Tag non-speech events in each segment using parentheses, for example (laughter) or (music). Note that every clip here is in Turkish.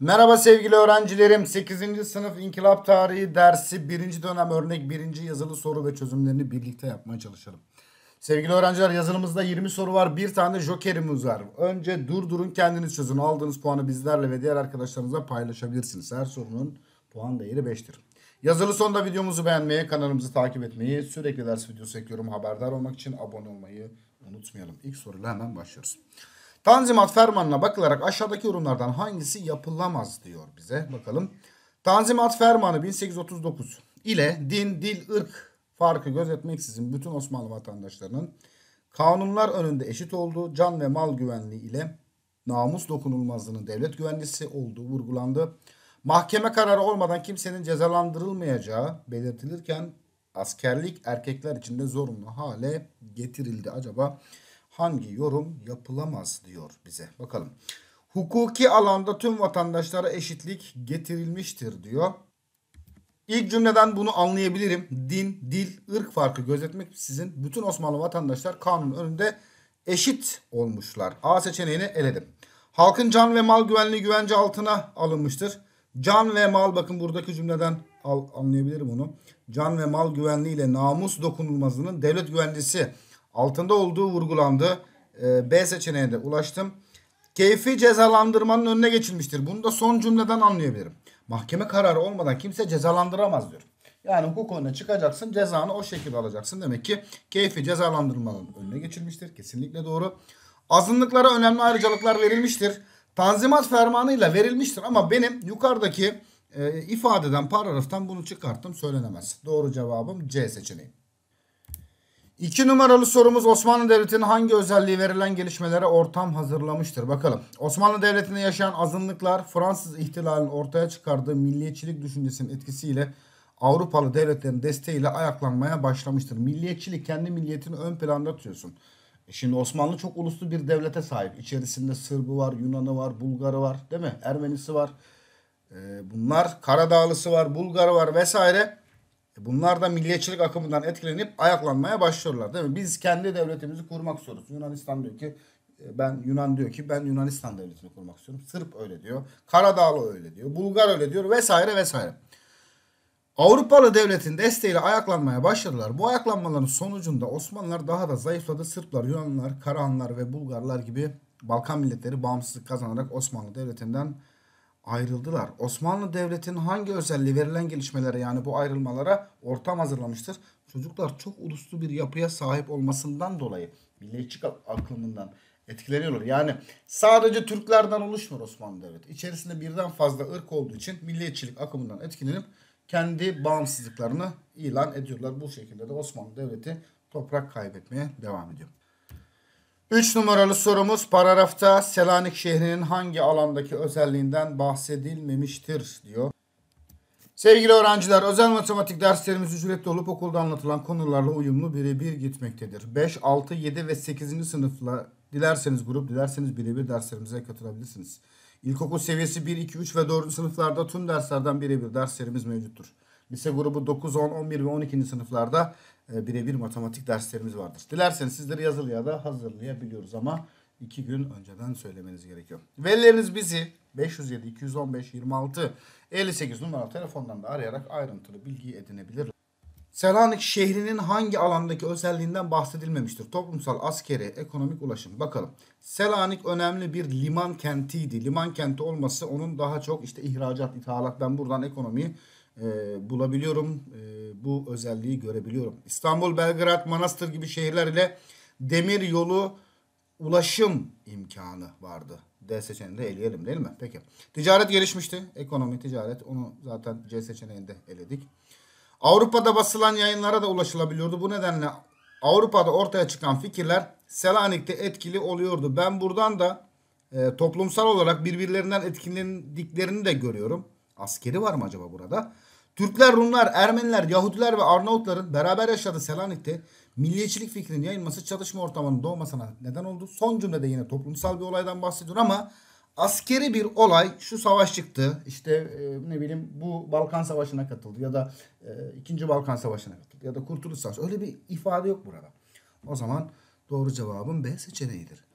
Merhaba sevgili öğrencilerim. 8. sınıf İnkılap Tarihi dersi 1. dönem örnek 1. yazılı soru ve çözümlerini birlikte yapmaya çalışalım. Sevgili öğrenciler yazılımızda 20 soru var. Bir tane jokerimiz var. Önce durdurun kendiniz çözün. Aldığınız puanı bizlerle ve diğer arkadaşlarınızla paylaşabilirsiniz. Her sorunun puan değeri 5'tir. Yazılı sonunda videomuzu beğenmeyi, kanalımızı takip etmeyi, sürekli ders videosu ekliyorum. Haberdar olmak için abone olmayı unutmayalım. İlk soruyla hemen başlıyoruz. Tanzimat fermanına bakılarak aşağıdaki yorumlardan hangisi yapılamaz diyor bize. Bakalım. Tanzimat fermanı 1839 ile din, dil, ırk farkı gözetmeksizin bütün Osmanlı vatandaşlarının kanunlar önünde eşit olduğu, can ve mal güvenliği ile namus dokunulmazlığının devlet güvencesi olduğu vurgulandı. Mahkeme kararı olmadan kimsenin cezalandırılmayacağı belirtilirken askerlik erkekler için de zorunlu hale getirildi. Acaba hangi yorum yapılamaz diyor bize. Bakalım. Hukuki alanda tüm vatandaşlara eşitlik getirilmiştir diyor. İlk cümleden bunu anlayabilirim. Din, dil, ırk farkı gözetmek sizin bütün Osmanlı vatandaşlar kanun önünde eşit olmuşlar. A seçeneğini eledim. Halkın can ve mal güvenliği güvence altına alınmıştır. Can ve mal bakın buradaki cümleden al, anlayabilirim bunu. Can ve mal güvenliği ile namus dokunulmazlığının devlet güvencesi altında olduğu vurgulandı. Ee, B seçeneğinde ulaştım. Keyfi cezalandırmanın önüne geçilmiştir. Bunu da son cümleden anlayabilirim. Mahkeme kararı olmadan kimse cezalandıramaz diyor. Yani hukuk önüne çıkacaksın cezanı o şekilde alacaksın. Demek ki keyfi cezalandırmanın önüne geçilmiştir. Kesinlikle doğru. Azınlıklara önemli ayrıcalıklar verilmiştir. Tanzimat fermanıyla verilmiştir ama benim yukarıdaki e, ifadeden paragraftan bunu çıkarttım söylenemez. Doğru cevabım C seçeneği. İki numaralı sorumuz Osmanlı Devleti'nin hangi özelliği verilen gelişmelere ortam hazırlamıştır? Bakalım. Osmanlı Devleti'nde yaşayan azınlıklar Fransız ihtilalinin ortaya çıkardığı milliyetçilik düşüncesinin etkisiyle Avrupalı devletlerin desteğiyle ayaklanmaya başlamıştır. Milliyetçilik kendi milliyetini ön planda tutuyorsun. E şimdi Osmanlı çok uluslu bir devlete sahip. İçerisinde Sırbı var, Yunanı var, Bulgarı var değil mi? Ermenisi var. E, bunlar Karadağlısı var, Bulgarı var vesaire. E, bunlar da milliyetçilik akımından etkilenip ayaklanmaya başlıyorlar değil mi? Biz kendi devletimizi kurmak istiyoruz. Yunanistan diyor ki e, ben Yunan diyor ki ben Yunanistan devletini kurmak istiyorum. Sırp öyle diyor. Karadağlı öyle diyor. Bulgar öyle diyor vesaire vesaire. Avrupalı devletin desteğiyle ayaklanmaya başladılar. Bu ayaklanmaların sonucunda Osmanlılar daha da zayıfladı. Sırplar, Yunanlar, Karahanlar ve Bulgarlar gibi Balkan milletleri bağımsızlık kazanarak Osmanlı devletinden ayrıldılar. Osmanlı Devleti'nin hangi özelliği verilen gelişmelere yani bu ayrılmalara ortam hazırlamıştır? Çocuklar çok uluslu bir yapıya sahip olmasından dolayı milliyetçi aklımından etkileniyorlar. Yani sadece Türklerden oluşmuyor Osmanlı Devleti. İçerisinde birden fazla ırk olduğu için milliyetçilik akımından etkilenip kendi bağımsızlıklarını ilan ediyorlar. Bu şekilde de Osmanlı Devleti toprak kaybetmeye devam ediyor. 3 numaralı sorumuz paragrafta Selanik şehrinin hangi alandaki özelliğinden bahsedilmemiştir diyor. Sevgili öğrenciler özel matematik derslerimiz ücretli olup okulda anlatılan konularla uyumlu birebir gitmektedir. 5, 6, 7 ve 8. sınıfla dilerseniz grup dilerseniz birebir derslerimize katılabilirsiniz. İlkokul seviyesi 1, 2, 3 ve 4. sınıflarda tüm derslerden birebir derslerimiz mevcuttur. Lise grubu 9, 10, 11 ve 12. sınıflarda e, birebir matematik derslerimiz vardır. Dilerseniz sizleri yazılı ya da hazırlayabiliyoruz ama iki gün önceden söylemeniz gerekiyor. Velileriniz bizi 507 215 26 58 numaralı telefondan da arayarak ayrıntılı bilgi edinebilir. Selanik şehrinin hangi alandaki özelliğinden bahsedilmemiştir? Toplumsal, askeri, ekonomik ulaşım. Bakalım. Selanik önemli bir liman kentiydi. Liman kenti olması onun daha çok işte ihracat, ithalat. Ben buradan ekonomiyi e, bulabiliyorum. E, bu özelliği görebiliyorum. İstanbul, Belgrad, Manastır gibi şehirler ile demir yolu ulaşım imkanı vardı. D seçeneğini de eleyelim değil mi? Peki. Ticaret gelişmişti. Ekonomi, ticaret. Onu zaten C seçeneğinde eledik. Avrupa'da basılan yayınlara da ulaşılabiliyordu. Bu nedenle Avrupa'da ortaya çıkan fikirler Selanik'te etkili oluyordu. Ben buradan da e, toplumsal olarak birbirlerinden etkilendiklerini de görüyorum. Askeri var mı acaba burada? Türkler, Rumlar, Ermeniler, Yahudiler ve Arnavutların beraber yaşadığı Selanik'te milliyetçilik fikrinin yayılması çatışma ortamının doğmasına neden oldu. Son cümlede yine toplumsal bir olaydan bahsediyor ama askeri bir olay şu savaş çıktı İşte e, ne bileyim bu Balkan Savaşı'na katıldı ya da e, 2. Balkan Savaşı'na katıldı ya da Kurtuluş Savaşı öyle bir ifade yok burada. O zaman doğru cevabın B seçeneğidir.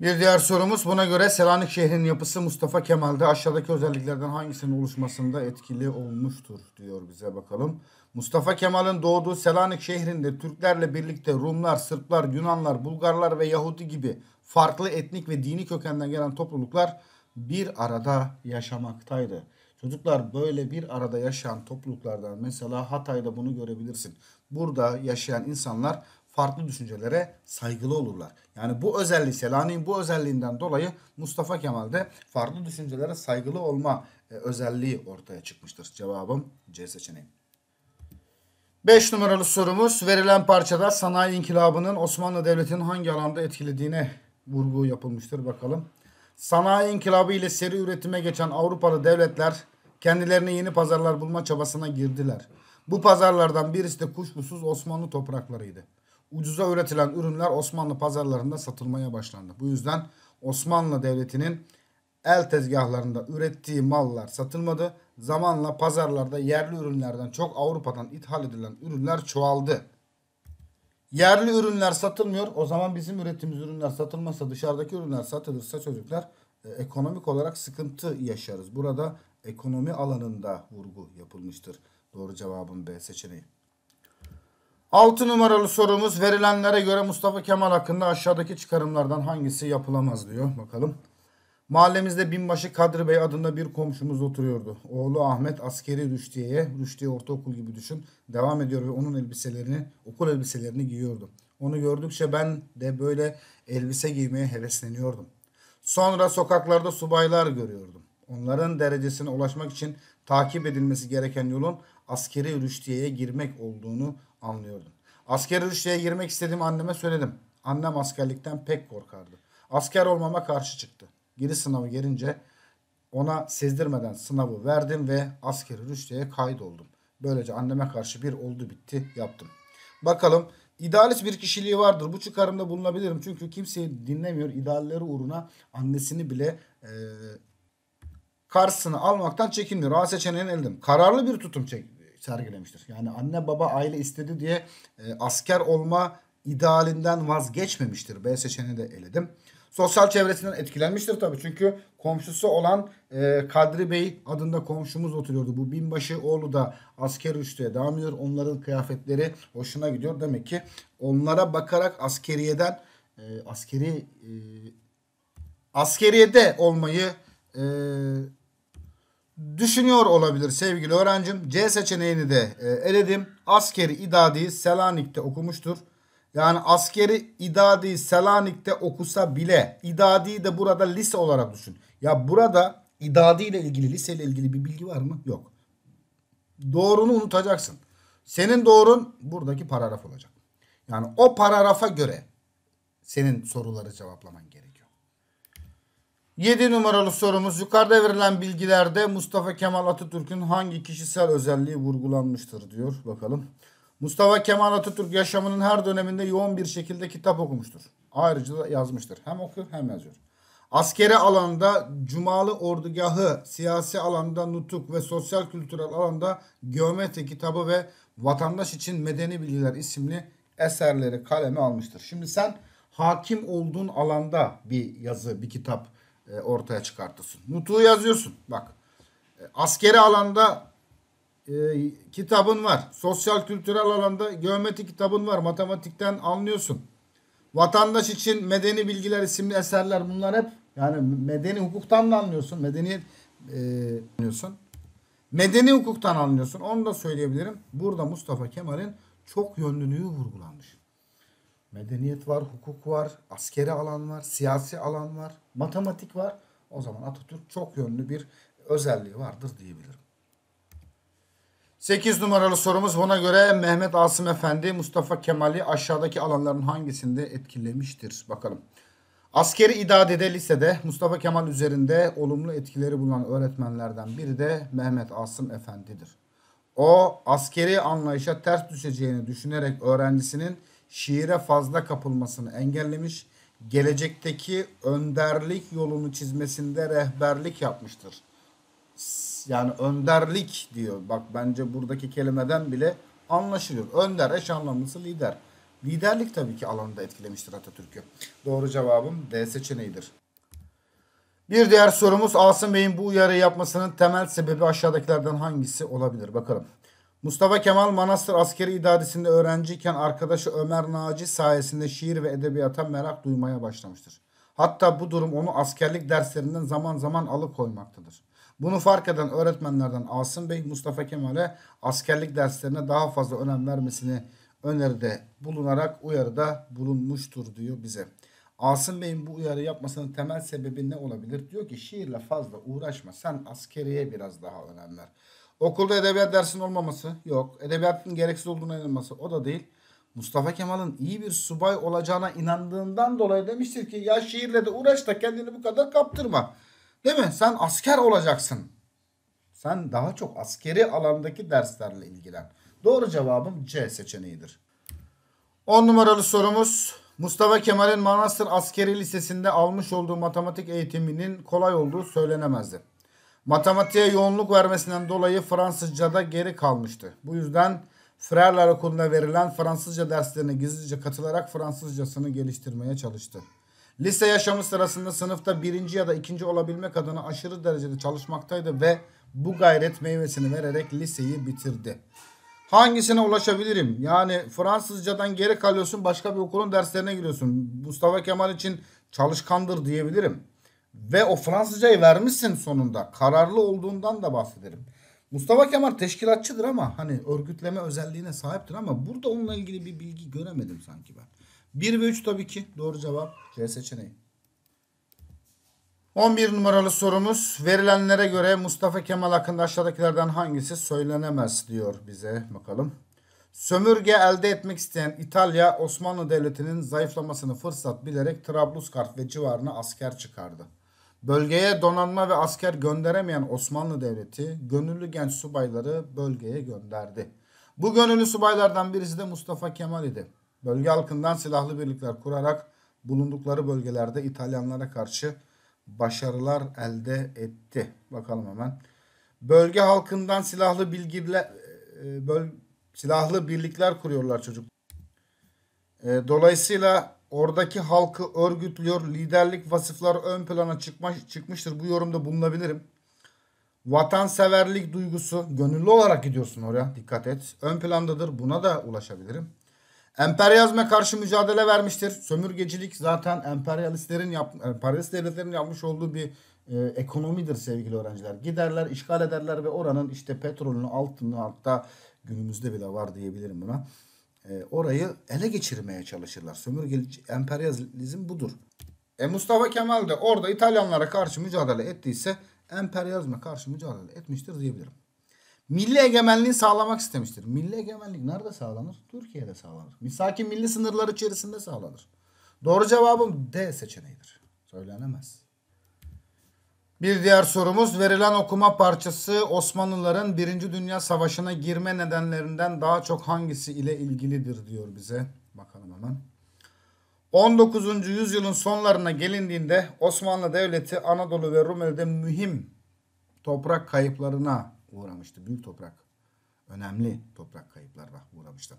Bir diğer sorumuz buna göre Selanik şehrinin yapısı Mustafa Kemal'de aşağıdaki özelliklerden hangisinin oluşmasında etkili olmuştur diyor bize bakalım. Mustafa Kemal'in doğduğu Selanik şehrinde Türklerle birlikte Rumlar, Sırplar, Yunanlar, Bulgarlar ve Yahudi gibi farklı etnik ve dini kökenden gelen topluluklar bir arada yaşamaktaydı. Çocuklar böyle bir arada yaşayan topluluklardan mesela Hatay'da bunu görebilirsin. Burada yaşayan insanlar farklı düşüncelere saygılı olurlar. Yani bu özelliği Selanik'in bu özelliğinden dolayı Mustafa Kemal'de farklı düşüncelere saygılı olma e, özelliği ortaya çıkmıştır. Cevabım C seçeneği. 5 numaralı sorumuz verilen parçada sanayi inkılabının Osmanlı Devleti'nin hangi alanda etkilediğine vurgu yapılmıştır bakalım. Sanayi inkılabı ile seri üretime geçen Avrupalı devletler kendilerine yeni pazarlar bulma çabasına girdiler. Bu pazarlardan birisi de kuşkusuz Osmanlı topraklarıydı ucuza üretilen ürünler Osmanlı pazarlarında satılmaya başlandı. Bu yüzden Osmanlı Devleti'nin el tezgahlarında ürettiği mallar satılmadı. Zamanla pazarlarda yerli ürünlerden çok Avrupa'dan ithal edilen ürünler çoğaldı. Yerli ürünler satılmıyor. O zaman bizim ürettiğimiz ürünler satılmazsa dışarıdaki ürünler satılırsa çocuklar e, ekonomik olarak sıkıntı yaşarız. Burada ekonomi alanında vurgu yapılmıştır. Doğru cevabın B seçeneği. 6 numaralı sorumuz verilenlere göre Mustafa Kemal hakkında aşağıdaki çıkarımlardan hangisi yapılamaz diyor. Bakalım. Mahallemizde binbaşı Kadri Bey adında bir komşumuz oturuyordu. Oğlu Ahmet askeri Rüştiye'ye, Rüştiye ortaokul gibi düşün, devam ediyor ve onun elbiselerini, okul elbiselerini giyiyordu. Onu gördükçe ben de böyle elbise giymeye hevesleniyordum. Sonra sokaklarda subaylar görüyordum. Onların derecesine ulaşmak için takip edilmesi gereken yolun askeri rüştiyeye girmek olduğunu anlıyordum. Askeri rüşteye girmek istediğimi anneme söyledim. Annem askerlikten pek korkardı. Asker olmama karşı çıktı. Giriş sınavı gelince ona sezdirmeden sınavı verdim ve askeri rüşteye kaydoldum. Böylece anneme karşı bir oldu bitti yaptım. Bakalım idealist bir kişiliği vardır. Bu çıkarımda bulunabilirim. Çünkü kimseyi dinlemiyor. İdealleri uğruna annesini bile e, karşısına almaktan çekinmiyor. A seçeneğini eldim. Kararlı bir tutum çek sergilemiştir. Yani anne baba aile istedi diye e, asker olma idealinden vazgeçmemiştir. B seçeneğini de eledim. Sosyal çevresinden etkilenmiştir tabii. Çünkü komşusu olan e, Kadri Bey adında komşumuz oturuyordu. Bu binbaşı oğlu da asker üstüye devam ediyor. Onların kıyafetleri hoşuna gidiyor. Demek ki onlara bakarak askeriyeden e, askeri e, askeriyede olmayı e, düşünüyor olabilir sevgili öğrencim. C seçeneğini de e, eledim. Askeri idadi Selanik'te okumuştur. Yani askeri idadi Selanik'te okusa bile idadiyi de burada lise olarak düşün. Ya burada idadi ile ilgili lise ile ilgili bir bilgi var mı? Yok. Doğrunu unutacaksın. Senin doğrun buradaki paragraf olacak. Yani o paragrafa göre senin soruları cevaplaman gerekiyor. 7 numaralı sorumuz yukarıda verilen bilgilerde Mustafa Kemal Atatürk'ün hangi kişisel özelliği vurgulanmıştır diyor. Bakalım. Mustafa Kemal Atatürk yaşamının her döneminde yoğun bir şekilde kitap okumuştur. Ayrıca da yazmıştır. Hem okuyor hem yazıyor. Askeri alanda Cumalı ordugahı, siyasi alanda nutuk ve sosyal kültürel alanda geometri kitabı ve vatandaş için medeni bilgiler isimli eserleri kaleme almıştır. Şimdi sen hakim olduğun alanda bir yazı, bir kitap e, ortaya çıkartırsın. Mutuğu yazıyorsun. Bak e, askeri alanda e, kitabın var. Sosyal kültürel alanda geometri kitabın var. Matematikten anlıyorsun. Vatandaş için Medeni Bilgiler isimli eserler bunlar hep yani medeni hukuktan da anlıyorsun. Medeniyet e, anlıyorsun. Medeni hukuktan anlıyorsun. Onu da söyleyebilirim. Burada Mustafa Kemal'in çok yönlülüğü vurgulanmış medeniyet var, hukuk var, askeri alan var, siyasi alan var, matematik var. O zaman Atatürk çok yönlü bir özelliği vardır diyebilirim. 8 numaralı sorumuz buna göre Mehmet Asım Efendi Mustafa Kemal'i aşağıdaki alanların hangisinde etkilemiştir? Bakalım. Askeri idadede lisede Mustafa Kemal üzerinde olumlu etkileri bulunan öğretmenlerden biri de Mehmet Asım Efendi'dir. O askeri anlayışa ters düşeceğini düşünerek öğrencisinin şiire fazla kapılmasını engellemiş, gelecekteki önderlik yolunu çizmesinde rehberlik yapmıştır. Yani önderlik diyor. Bak bence buradaki kelimeden bile anlaşılıyor. Önder eş anlamlısı lider. Liderlik tabii ki alanında etkilemiştir Atatürk'ü. Doğru cevabım D seçeneğidir. Bir diğer sorumuz Asım Bey'in bu uyarı yapmasının temel sebebi aşağıdakilerden hangisi olabilir? Bakalım. Mustafa Kemal Manastır Askeri İdaresi'nde öğrenciyken arkadaşı Ömer Naci sayesinde şiir ve edebiyata merak duymaya başlamıştır. Hatta bu durum onu askerlik derslerinden zaman zaman alıkoymaktadır. Bunu fark eden öğretmenlerden Asım Bey Mustafa Kemal'e askerlik derslerine daha fazla önem vermesini öneride bulunarak uyarıda bulunmuştur diyor bize. Asım Bey'in bu uyarı yapmasının temel sebebi ne olabilir? Diyor ki şiirle fazla uğraşma sen askeriye biraz daha önem ver. Okulda edebiyat dersinin olmaması yok. Edebiyatın gereksiz olduğuna inanması o da değil. Mustafa Kemal'in iyi bir subay olacağına inandığından dolayı demiştir ki ya şiirle de uğraş da kendini bu kadar kaptırma. Değil mi? Sen asker olacaksın. Sen daha çok askeri alandaki derslerle ilgilen. Doğru cevabım C seçeneğidir. 10 numaralı sorumuz Mustafa Kemal'in Manastır Askeri Lisesi'nde almış olduğu matematik eğitiminin kolay olduğu söylenemezdi. Matematiğe yoğunluk vermesinden dolayı Fransızca'da geri kalmıştı. Bu yüzden Frerler okulunda verilen Fransızca derslerine gizlice katılarak Fransızcasını geliştirmeye çalıştı. Lise yaşamı sırasında sınıfta birinci ya da ikinci olabilmek adına aşırı derecede çalışmaktaydı ve bu gayret meyvesini vererek liseyi bitirdi. Hangisine ulaşabilirim? Yani Fransızcadan geri kalıyorsun başka bir okulun derslerine giriyorsun. Mustafa Kemal için çalışkandır diyebilirim. Ve o Fransızcayı vermişsin sonunda. Kararlı olduğundan da bahsederim. Mustafa Kemal teşkilatçıdır ama hani örgütleme özelliğine sahiptir ama burada onunla ilgili bir bilgi göremedim sanki ben. 1 ve 3 tabii ki doğru cevap C seçeneği. 11 numaralı sorumuz verilenlere göre Mustafa Kemal hakkında aşağıdakilerden hangisi söylenemez diyor bize bakalım. Sömürge elde etmek isteyen İtalya Osmanlı Devleti'nin zayıflamasını fırsat bilerek Trablusgarp ve civarına asker çıkardı. Bölgeye donanma ve asker gönderemeyen Osmanlı Devleti gönüllü genç subayları bölgeye gönderdi. Bu gönüllü subaylardan birisi de Mustafa Kemal idi. Bölge halkından silahlı birlikler kurarak bulundukları bölgelerde İtalyanlara karşı başarılar elde etti. Bakalım hemen. Bölge halkından silahlı bilgiler e, böl, silahlı birlikler kuruyorlar çocuk. E, dolayısıyla Oradaki halkı örgütlüyor. Liderlik vasıflar ön plana çıkmış, çıkmıştır. Bu yorumda bulunabilirim. Vatanseverlik duygusu. Gönüllü olarak gidiyorsun oraya. Dikkat et. Ön plandadır. Buna da ulaşabilirim. Emperyalizme karşı mücadele vermiştir. Sömürgecilik zaten emperyalistlerin yap, emperyalist devletlerin yapmış olduğu bir e, ekonomidir sevgili öğrenciler. Giderler, işgal ederler ve oranın işte petrolünü, altını hatta günümüzde bile var diyebilirim buna. E, orayı ele geçirmeye çalışırlar. Sömürgeci emperyalizm budur. E Mustafa Kemal de orada İtalyanlara karşı mücadele ettiyse emperyalizme karşı mücadele etmiştir diyebilirim. Milli egemenliği sağlamak istemiştir. Milli egemenlik nerede sağlanır? Türkiye'de sağlanır. Misaki milli sınırlar içerisinde sağlanır. Doğru cevabım D seçeneğidir. Söylenemez. Bir diğer sorumuz verilen okuma parçası Osmanlıların 1. Dünya Savaşı'na girme nedenlerinden daha çok hangisi ile ilgilidir diyor bize. Bakalım hemen. 19. yüzyılın sonlarına gelindiğinde Osmanlı Devleti Anadolu ve Rumeli'de mühim toprak kayıplarına uğramıştı. Büyük toprak, önemli toprak kayıplarına uğramıştı.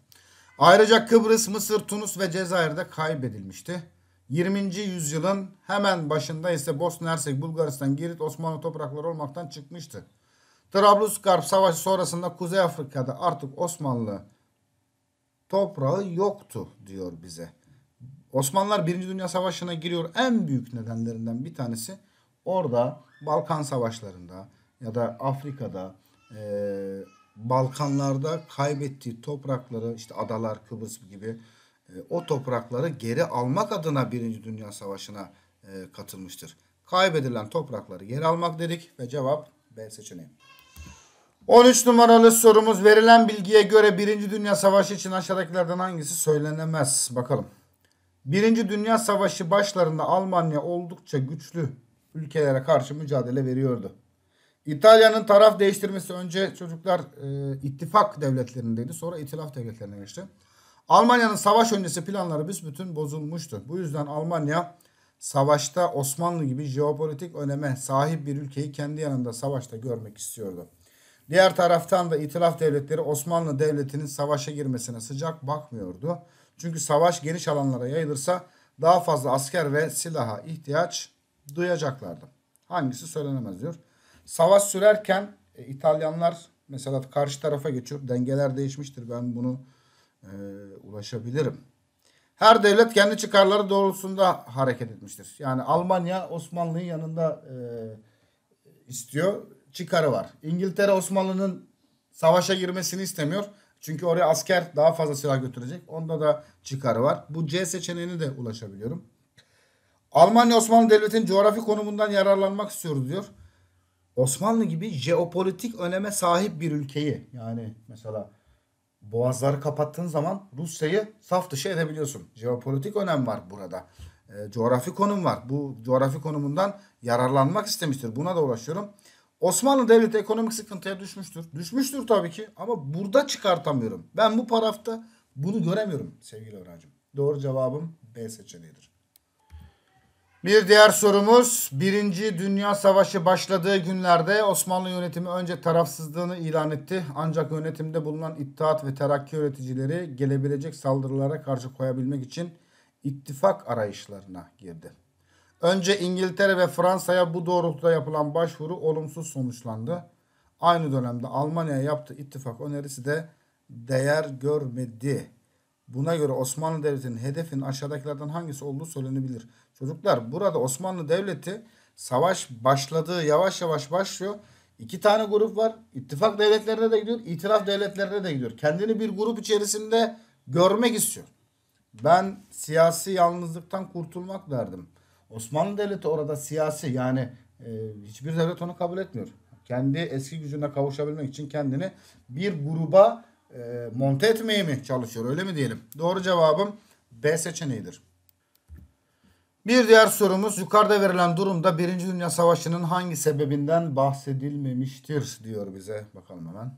Ayrıca Kıbrıs, Mısır, Tunus ve Cezayir'de kaybedilmişti. 20. yüzyılın hemen başında ise Bosna Hersek, Bulgaristan, Girit Osmanlı toprakları olmaktan çıkmıştı. Trablusgarp Savaşı sonrasında Kuzey Afrika'da artık Osmanlı toprağı yoktu diyor bize. Osmanlılar 1. Dünya Savaşı'na giriyor. En büyük nedenlerinden bir tanesi orada Balkan Savaşları'nda ya da Afrika'da e, Balkanlarda kaybettiği toprakları işte adalar Kıbrıs gibi e, o toprakları geri almak adına Birinci Dünya Savaşı'na e, katılmıştır. Kaybedilen toprakları geri almak dedik ve cevap B seçeneği. 13 numaralı sorumuz verilen bilgiye göre Birinci Dünya Savaşı için aşağıdakilerden hangisi söylenemez? Bakalım. Birinci Dünya Savaşı başlarında Almanya oldukça güçlü ülkelere karşı mücadele veriyordu. İtalya'nın taraf değiştirmesi önce çocuklar e, ittifak devletlerindeydi sonra itilaf devletlerine geçti. Almanya'nın savaş öncesi planları büsbütün bozulmuştu. Bu yüzden Almanya savaşta Osmanlı gibi jeopolitik öneme sahip bir ülkeyi kendi yanında savaşta görmek istiyordu. Diğer taraftan da itilaf devletleri Osmanlı Devleti'nin savaşa girmesine sıcak bakmıyordu. Çünkü savaş geniş alanlara yayılırsa daha fazla asker ve silaha ihtiyaç duyacaklardı. Hangisi söylenemez diyor. Savaş sürerken e, İtalyanlar mesela karşı tarafa geçiyor. Dengeler değişmiştir. Ben bunu e, ulaşabilirim. Her devlet kendi çıkarları doğrultusunda hareket etmiştir. Yani Almanya Osmanlı'nın yanında e, istiyor. Çıkarı var. İngiltere Osmanlı'nın savaşa girmesini istemiyor. Çünkü oraya asker daha fazla silah götürecek. Onda da çıkarı var. Bu C seçeneğini de ulaşabiliyorum. Almanya Osmanlı Devleti'nin coğrafi konumundan yararlanmak istiyor diyor. Osmanlı gibi jeopolitik öneme sahip bir ülkeyi yani mesela boğazları kapattığın zaman Rusya'yı saf dışı edebiliyorsun. Jeopolitik önem var burada. E, coğrafi konum var. Bu coğrafi konumundan yararlanmak istemiştir. Buna da ulaşıyorum. Osmanlı Devleti ekonomik sıkıntıya düşmüştür. Düşmüştür tabii ki ama burada çıkartamıyorum. Ben bu parafta bunu göremiyorum sevgili öğrencim. Doğru cevabım B seçeneğidir. Bir diğer sorumuz Birinci Dünya Savaşı başladığı günlerde Osmanlı yönetimi önce tarafsızlığını ilan etti. Ancak yönetimde bulunan İttihat ve Terakki yöneticileri gelebilecek saldırılara karşı koyabilmek için ittifak arayışlarına girdi. Önce İngiltere ve Fransa'ya bu doğrultuda yapılan başvuru olumsuz sonuçlandı. Aynı dönemde Almanya'ya yaptığı ittifak önerisi de değer görmedi. Buna göre Osmanlı Devleti'nin hedefinin aşağıdakilerden hangisi olduğu söylenebilir. Çocuklar burada Osmanlı Devleti savaş başladığı yavaş yavaş başlıyor. İki tane grup var. İttifak devletlerine de gidiyor. İtiraf devletlerine de gidiyor. Kendini bir grup içerisinde görmek istiyor. Ben siyasi yalnızlıktan kurtulmak derdim. Osmanlı Devleti orada siyasi yani e, hiçbir devlet onu kabul etmiyor. Kendi eski gücüne kavuşabilmek için kendini bir gruba e, monte etmeye mi çalışıyor öyle mi diyelim? Doğru cevabım B seçeneğidir. Bir diğer sorumuz yukarıda verilen durumda Birinci Dünya Savaşı'nın hangi sebebinden bahsedilmemiştir diyor bize. Bakalım hemen.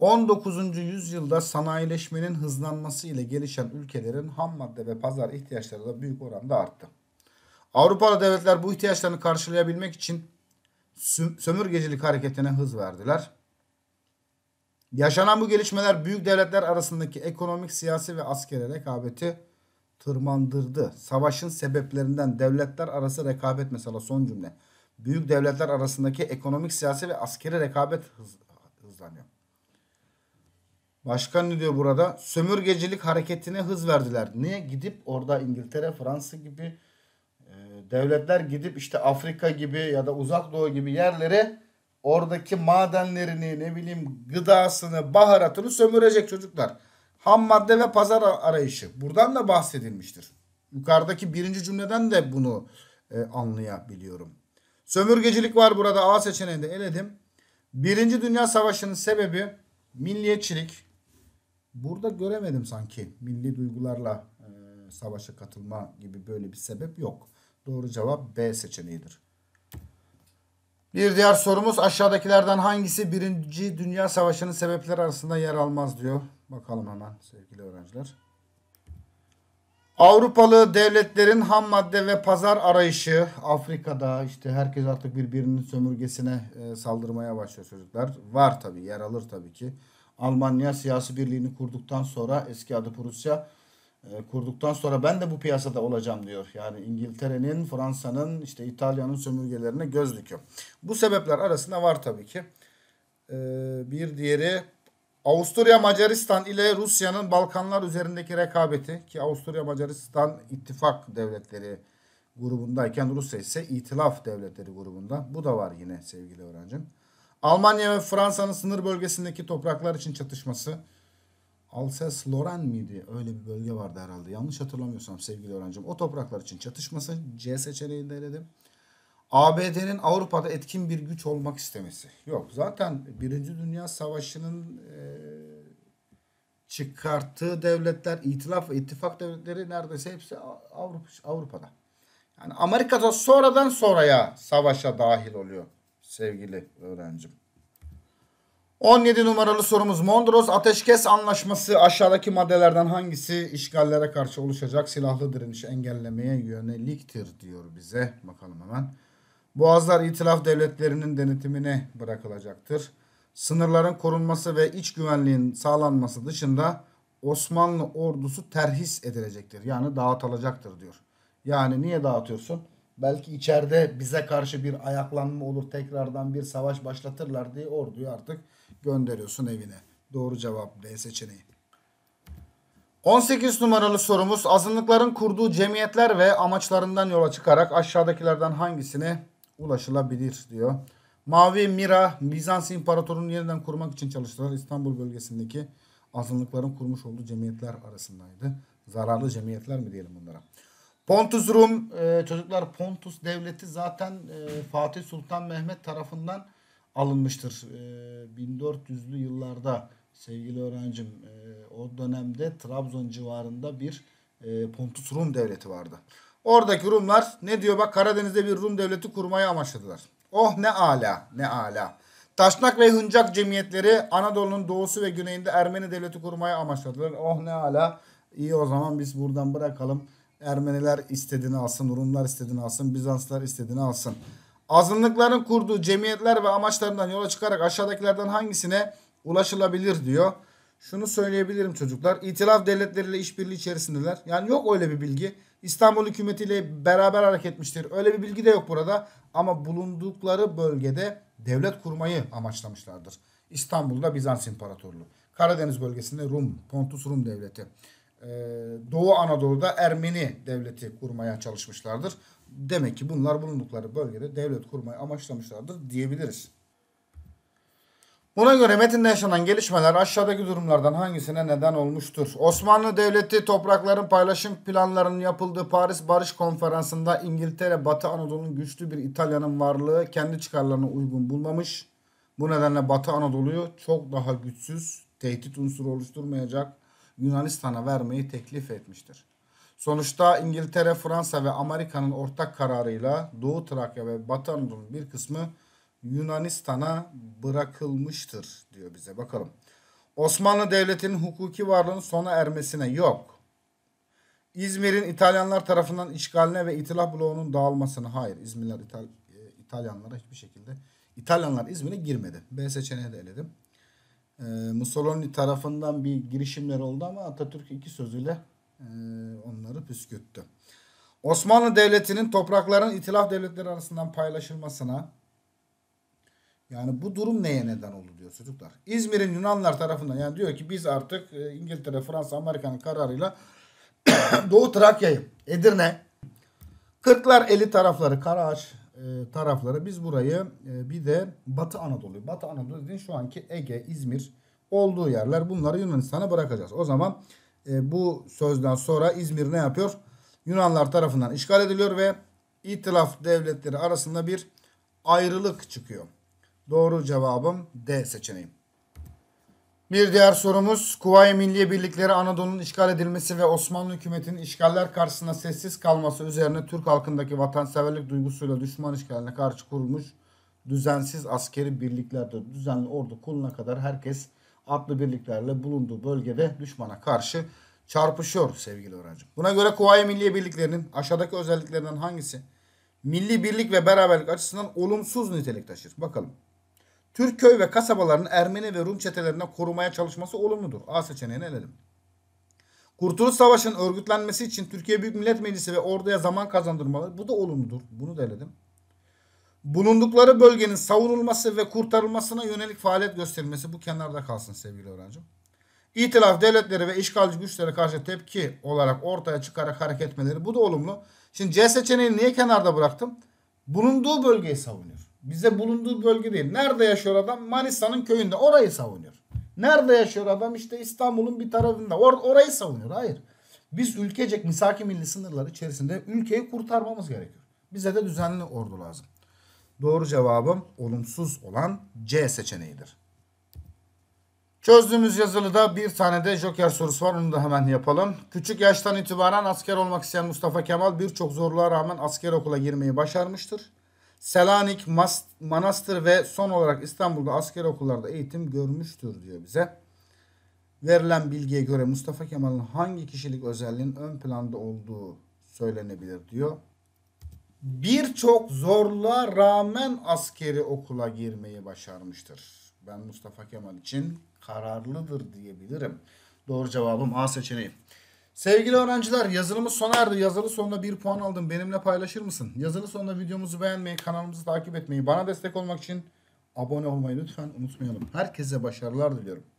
19. yüzyılda sanayileşmenin hızlanması ile gelişen ülkelerin ham madde ve pazar ihtiyaçları da büyük oranda arttı. Avrupalı devletler bu ihtiyaçlarını karşılayabilmek için sömürgecilik hareketine hız verdiler. Yaşanan bu gelişmeler büyük devletler arasındaki ekonomik, siyasi ve askeri rekabeti tırmandırdı. Savaşın sebeplerinden devletler arası rekabet mesela son cümle. Büyük devletler arasındaki ekonomik, siyasi ve askeri rekabet hız, hızlanıyor. Başka ne diyor burada? Sömürgecilik hareketine hız verdiler. Niye? Gidip orada İngiltere, Fransa gibi e, devletler gidip işte Afrika gibi ya da Uzak Doğu gibi yerlere Oradaki madenlerini ne bileyim gıdasını baharatını sömürecek çocuklar. Ham madde ve pazar arayışı. Buradan da bahsedilmiştir. Yukarıdaki birinci cümleden de bunu e, anlayabiliyorum. Sömürgecilik var burada A seçeneğinde eledim. Birinci Dünya Savaşı'nın sebebi milliyetçilik. Burada göremedim sanki milli duygularla e, savaşa katılma gibi böyle bir sebep yok. Doğru cevap B seçeneğidir. Bir diğer sorumuz aşağıdakilerden hangisi Birinci Dünya Savaşı'nın sebepleri arasında yer almaz diyor. Bakalım hemen sevgili öğrenciler. Avrupalı devletlerin ham madde ve pazar arayışı Afrika'da işte herkes artık birbirinin sömürgesine e, saldırmaya başlıyor çocuklar. Var tabi yer alır tabii ki. Almanya siyasi birliğini kurduktan sonra eski adı Prusya e, kurduktan sonra ben de bu piyasada olacağım diyor. Yani İngiltere'nin, Fransa'nın, işte İtalya'nın sömürgelerine göz dikiyor. Bu sebepler arasında var tabii ki. E, bir diğeri Avusturya Macaristan ile Rusya'nın Balkanlar üzerindeki rekabeti ki Avusturya Macaristan ittifak devletleri grubundayken Rusya ise itilaf devletleri grubunda. Bu da var yine sevgili öğrencim. Almanya ve Fransa'nın sınır bölgesindeki topraklar için çatışması. Alsace Loren miydi? Öyle bir bölge vardı herhalde. Yanlış hatırlamıyorsam sevgili öğrencim. O topraklar için çatışması C seçeneğini dedim. ABD'nin Avrupa'da etkin bir güç olmak istemesi. Yok zaten Birinci Dünya Savaşı'nın e, çıkarttığı devletler, itilaf ve ittifak devletleri neredeyse hepsi Avrupa, Avrupa'da. Yani Amerika'da sonradan sonraya savaşa dahil oluyor sevgili öğrencim. 17 numaralı sorumuz Mondros Ateşkes Anlaşması aşağıdaki maddelerden hangisi işgallere karşı oluşacak silahlı direnişi engellemeye yöneliktir diyor bize. Bakalım hemen. Boğazlar itilaf devletlerinin denetimine bırakılacaktır. Sınırların korunması ve iç güvenliğin sağlanması dışında Osmanlı ordusu terhis edilecektir. Yani dağıtılacaktır diyor. Yani niye dağıtıyorsun? Belki içeride bize karşı bir ayaklanma olur tekrardan bir savaş başlatırlar diye orduyu artık gönderiyorsun evine. Doğru cevap D seçeneği. 18 numaralı sorumuz azınlıkların kurduğu cemiyetler ve amaçlarından yola çıkarak aşağıdakilerden hangisine ulaşılabilir diyor. Mavi Mira Bizans İmparatorluğu'nu yeniden kurmak için çalıştılar. İstanbul bölgesindeki azınlıkların kurmuş olduğu cemiyetler arasındaydı. Zararlı cemiyetler mi diyelim bunlara. Pontus Rum e, çocuklar Pontus devleti zaten e, Fatih Sultan Mehmet tarafından alınmıştır. E, ee, 1400'lü yıllarda sevgili öğrencim e, o dönemde Trabzon civarında bir e, Pontus Rum devleti vardı. Oradaki Rumlar ne diyor bak Karadeniz'de bir Rum devleti kurmayı amaçladılar. Oh ne ala ne ala. Taşnak ve Hıncak cemiyetleri Anadolu'nun doğusu ve güneyinde Ermeni devleti kurmayı amaçladılar. Oh ne ala. İyi o zaman biz buradan bırakalım. Ermeniler istediğini alsın, Rumlar istediğini alsın, Bizanslar istediğini alsın. Azınlıkların kurduğu cemiyetler ve amaçlarından yola çıkarak aşağıdakilerden hangisine ulaşılabilir diyor. Şunu söyleyebilirim çocuklar. İtilaf devletleriyle işbirliği içerisindeler. Yani yok öyle bir bilgi. İstanbul hükümetiyle beraber hareket etmiştir. Öyle bir bilgi de yok burada. Ama bulundukları bölgede devlet kurmayı amaçlamışlardır. İstanbul'da Bizans İmparatorluğu. Karadeniz bölgesinde Rum, Pontus Rum Devleti. Ee, Doğu Anadolu'da Ermeni Devleti kurmaya çalışmışlardır. Demek ki bunlar bulundukları bölgede devlet kurmayı amaçlamışlardır diyebiliriz. Buna göre metinde yaşanan gelişmeler aşağıdaki durumlardan hangisine neden olmuştur? Osmanlı Devleti toprakların paylaşım planlarının yapıldığı Paris Barış Konferansı'nda İngiltere Batı Anadolu'nun güçlü bir İtalya'nın varlığı kendi çıkarlarına uygun bulmamış. Bu nedenle Batı Anadolu'yu çok daha güçsüz, tehdit unsuru oluşturmayacak Yunanistan'a vermeyi teklif etmiştir. Sonuçta İngiltere, Fransa ve Amerika'nın ortak kararıyla Doğu Trakya ve Batı Anadolu'nun bir kısmı Yunanistan'a bırakılmıştır diyor bize. Bakalım. Osmanlı Devleti'nin hukuki varlığının sona ermesine yok. İzmir'in İtalyanlar tarafından işgaline ve itilaf bloğunun dağılmasına hayır. İzmirler İtal e, İtalyanlara hiçbir şekilde İtalyanlar İzmir'e girmedi. B seçeneği de eledim. Ee, Mussolini tarafından bir girişimler oldu ama Atatürk iki sözüyle ee, onları püskürttü. Osmanlı Devleti'nin toprakların itilaf devletleri arasından paylaşılmasına yani bu durum neye neden oldu diyor çocuklar. İzmir'in Yunanlar tarafından yani diyor ki biz artık e, İngiltere, Fransa, Amerika'nın kararıyla (coughs) Doğu Trakya'yı, Edirne, Kırklar eli tarafları, Karaağaç e, tarafları biz burayı e, bir de Batı Anadolu'yu, Batı Anadolu dediğin şu anki Ege, İzmir olduğu yerler bunları Yunanistan'a bırakacağız. O zaman e, bu sözden sonra İzmir ne yapıyor? Yunanlar tarafından işgal ediliyor ve İtilaf devletleri arasında bir ayrılık çıkıyor. Doğru cevabım D seçeneği. Bir diğer sorumuz Kuvayi Milliye Birlikleri Anadolu'nun işgal edilmesi ve Osmanlı hükümetinin işgaller karşısında sessiz kalması üzerine Türk halkındaki vatanseverlik duygusuyla düşman işgaline karşı kurulmuş düzensiz askeri birliklerde Düzenli ordu kuluna kadar herkes adlı birliklerle bulunduğu bölgede düşmana karşı çarpışıyor sevgili öğrencim. Buna göre Kuvayi Milliye Birliklerinin aşağıdaki özelliklerinden hangisi? Milli birlik ve beraberlik açısından olumsuz nitelik taşır. Bakalım. Türk köy ve kasabalarının Ermeni ve Rum çetelerine korumaya çalışması olumludur. A seçeneğini eledim. Kurtuluş Savaşı'nın örgütlenmesi için Türkiye Büyük Millet Meclisi ve orduya zaman kazandırmaları bu da olumludur. Bunu da eledim bulundukları bölgenin savunulması ve kurtarılmasına yönelik faaliyet gösterilmesi bu kenarda kalsın sevgili öğrencim. İtilaf devletleri ve işgalci güçlere karşı tepki olarak ortaya çıkarak hareket etmeleri bu da olumlu. Şimdi C seçeneğini niye kenarda bıraktım? Bulunduğu bölgeyi savunuyor. Bize bulunduğu bölge değil. Nerede yaşıyor adam? Manisa'nın köyünde. Orayı savunuyor. Nerede yaşıyor adam? İşte İstanbul'un bir tarafında. Or orayı savunuyor. Hayır. Biz ülkecek misaki milli sınırlar içerisinde ülkeyi kurtarmamız gerekiyor. Bize de düzenli ordu lazım. Doğru cevabım olumsuz olan C seçeneğidir. Çözdüğümüz yazılıda bir tane de joker sorusu var. Onu da hemen yapalım. Küçük yaştan itibaren asker olmak isteyen Mustafa Kemal birçok zorluğa rağmen asker okula girmeyi başarmıştır. Selanik, Mas Manastır ve son olarak İstanbul'da asker okullarda eğitim görmüştür diyor bize. Verilen bilgiye göre Mustafa Kemal'in hangi kişilik özelliğinin ön planda olduğu söylenebilir diyor birçok zorluğa rağmen askeri okula girmeyi başarmıştır. Ben Mustafa Kemal için kararlıdır diyebilirim. Doğru cevabım A seçeneği. Sevgili öğrenciler yazılımı sona erdi. Yazılı sonunda bir puan aldım. Benimle paylaşır mısın? Yazılı sonunda videomuzu beğenmeyi, kanalımızı takip etmeyi, bana destek olmak için abone olmayı lütfen unutmayalım. Herkese başarılar diliyorum.